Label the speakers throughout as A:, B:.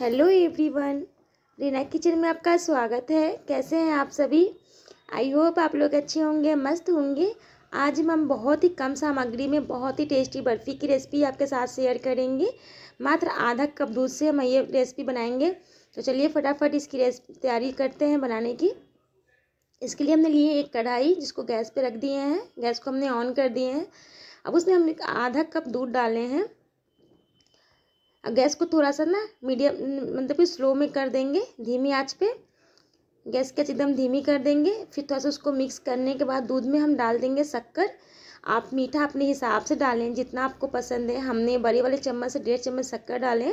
A: hello everyone Reena kitchen में आपका स्वागत है कैसे हैं आप सभी आई होप आप लोग अच्छे होंगे मस्त होंगे आज हम बहुत ही कम सामग्री में बहुत ही टेस्टी बर्फ़ी की रेसिपी आपके साथ शेयर करेंगे मात्र आधा कप दूध से हम ये रेसिपी बनाएंगे तो चलिए फटाफट इसकी रेसिपी तैयारी करते हैं बनाने की इसके लिए हमने लिए एक कढ़ाई जिसको गैस पर रख दिए हैं गैस को हमने ऑन कर दिए हैं अब उसमें हम आधा कप दूध डाले हैं गैस को थोड़ा सा ना मीडियम मतलब कि स्लो में कर देंगे धीमी आँच पे गैस के एकदम धीमी कर देंगे फिर थोड़ा सा उसको मिक्स करने के बाद दूध में हम डाल देंगे शक्कर आप मीठा अपने हिसाब से डालें जितना आपको पसंद है हमने बड़े वाले चम्मच से डेढ़ चम्मच शक्कर डालें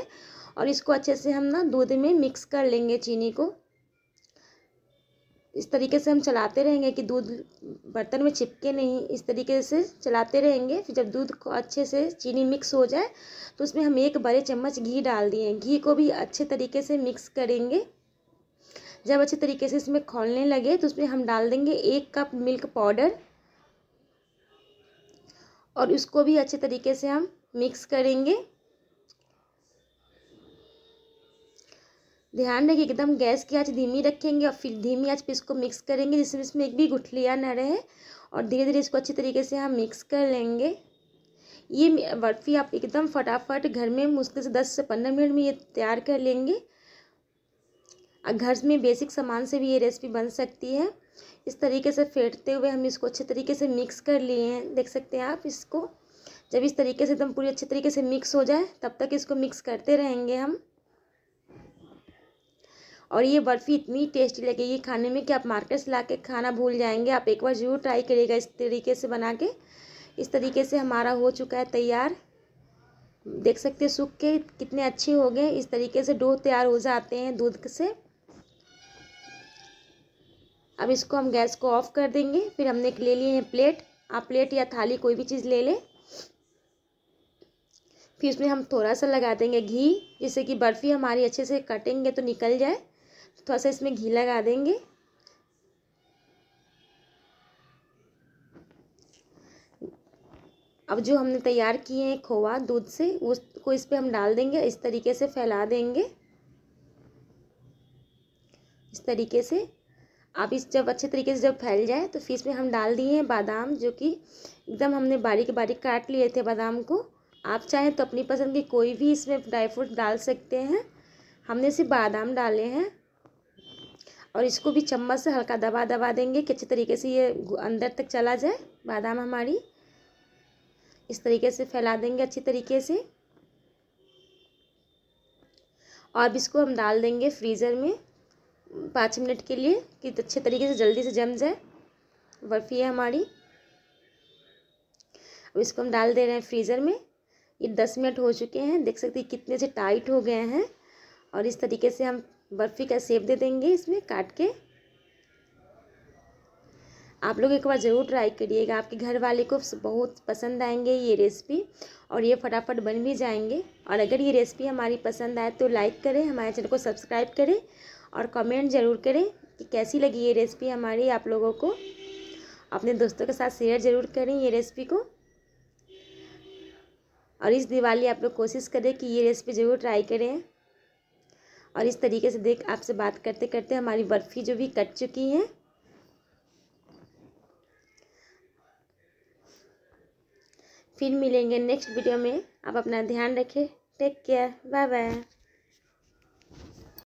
A: और इसको अच्छे से हम ना दूध में मिक्स कर लेंगे चीनी को इस तरीके से हम चलाते रहेंगे कि दूध बर्तन में चिपके नहीं इस तरीके से चलाते रहेंगे फिर जब दूध को अच्छे से चीनी मिक्स हो जाए तो उसमें हम एक बड़े चम्मच घी डाल दिए घी को भी अच्छे तरीके से मिक्स करेंगे जब अच्छे तरीके से इसमें खोलने लगे तो उसमें हम डाल देंगे एक कप मिल्क पाउडर और उसको भी अच्छे तरीके से हम मिक्स करेंगे ध्यान रखिए एकदम गैस की आँच धीमी रखेंगे और फिर धीमी आँच पर इसको मिक्स करेंगे जिसमें इसमें एक भी गुठलियाँ न रहे और धीरे धीरे इसको अच्छी तरीके से हम मिक्स कर लेंगे ये बर्फ़ी आप एकदम फटाफट घर में मुश्किल से दस से पंद्रह मिनट में ये तैयार कर लेंगे और घर में बेसिक सामान से भी ये रेसिपी बन सकती है इस तरीके से फेंटते हुए हम इसको अच्छे तरीके से मिक्स कर लिए हैं देख सकते हैं आप इसको जब इस तरीके से एकदम पूरी अच्छे तरीके से मिक्स हो जाए तब तक इसको मिक्स करते रहेंगे हम और ये बर्फ़ी इतनी टेस्टी लगेगी खाने में कि आप मार्केट से ला के खाना भूल जाएंगे आप एक बार ज़रूर ट्राई करिएगा इस तरीके से बना के इस तरीके से हमारा हो चुका है तैयार देख सकते सूख के कितने अच्छे हो गए इस तरीके से डो तैयार हो जाते हैं दूध से अब इसको हम गैस को ऑफ़ कर देंगे फिर हमने ले लिए हैं प्लेट आप प्लेट या थाली कोई भी चीज़ ले लें फिर उसमें हम थोड़ा सा लगा देंगे घी जिससे कि बर्फ़ी हमारी अच्छे से कटेंगे तो निकल जाए थोड़ा सा इसमें घी लगा देंगे अब जो हमने तैयार किए हैं खोवा दूध से उसको इस पर हम डाल देंगे इस तरीके से फैला देंगे इस तरीके से आप इस जब अच्छे तरीके से जब फैल जाए तो फिर इसमें हम डाल दिए हैं बादाम जो कि एकदम हमने बारीक बारीक काट लिए थे बादाम को आप चाहें तो अपनी पसंद की कोई भी इसमें ड्राई फ्रूट डाल सकते हैं हमने सिर्फ बादाम डाले हैं और इसको भी चम्मच से हल्का दबा दबा देंगे कि अच्छे तरीके से ये अंदर तक चला जाए बादाम हमारी इस तरीके से फैला देंगे अच्छी तरीके से और अब इसको हम डाल देंगे फ्रीज़र में पाँच मिनट के लिए कि अच्छे तरीके से जल्दी से जम जाए बर्फ़ी है हमारी अब इसको हम डाल दे रहे हैं फ्रीज़र में ये दस मिनट हो चुके हैं देख सकते हैं कितने से टाइट हो गए हैं और इस तरीके से हम बर्फ़ी का सेप दे देंगे इसमें काट के आप लोग एक बार ज़रूर ट्राई करिएगा आपके घर वाले को बहुत पसंद आएंगे ये रेसिपी और ये फटाफट बन भी जाएंगे और अगर ये रेसिपी हमारी पसंद आए तो लाइक करें हमारे चैनल को सब्सक्राइब करें और कमेंट ज़रूर करें कि कैसी लगी ये रेसिपी हमारी आप लोगों को अपने दोस्तों के साथ शेयर ज़रूर करें ये रेसिपी को और इस दिवाली आप लोग कोशिश करें कि ये रेसिपी ज़रूर ट्राई करें और इस तरीके से देख आपसे बात करते करते हमारी बर्फ़ी जो भी कट चुकी है फिर मिलेंगे नेक्स्ट वीडियो में आप अपना ध्यान रखें टेक केयर बाय बाय